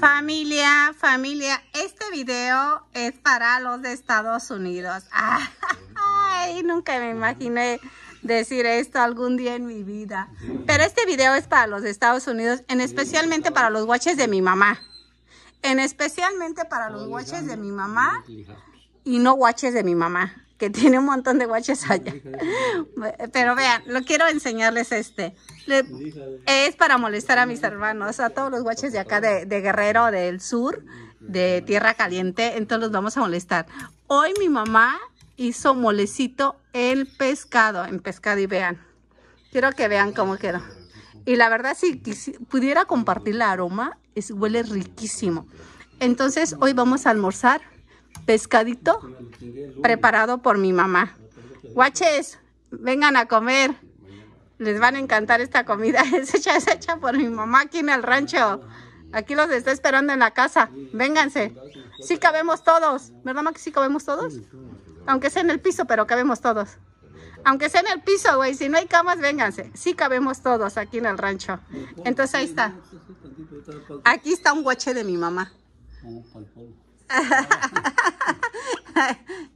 Familia, familia, este video es para los de Estados Unidos. Ay, nunca me imaginé decir esto algún día en mi vida. Pero este video es para los Estados Unidos, en especialmente para los guaches de mi mamá. En especialmente para los guaches de mi mamá y no guaches de mi mamá, que tiene un montón de guaches allá. Pero vean, lo quiero enseñarles este. es para molestar a mis hermanos, a todos los guaches de acá de, Guerrero, del sur, de Tierra Caliente, entonces los vamos a molestar. Hoy mi mamá hizo molecito el pescado, en pescado y vean. Quiero que vean cómo quedó. Y la verdad, si, pudiera compartir el aroma, es, huele riquísimo. Entonces, hoy vamos a almorzar pescadito preparado por mi mamá. Guaches, vengan a comer. Les van a encantar esta comida. Es hecha, es hecha por mi mamá aquí en el rancho. Aquí los está esperando en la casa. Vénganse. Sí cabemos todos. ¿Verdad, mamá que sí cabemos todos? Aunque sea en el piso, pero cabemos todos. Aunque sea en el piso, güey. Si no hay camas, vénganse. Sí cabemos todos aquí en el rancho. Entonces ahí está. Aquí está un guache de mi mamá.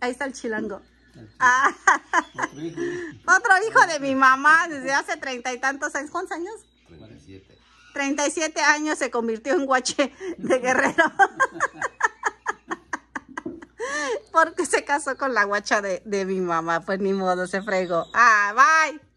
Ahí está el chilango. Ah. otro, hijo. de mi mamá desde hace treinta y tantos años. ¿Cuántos años? Treinta y siete años se convirtió en guache de guerrero. Porque se casó con la guacha de, de mi mamá. Pues ni modo, se fregó. Ah, bye.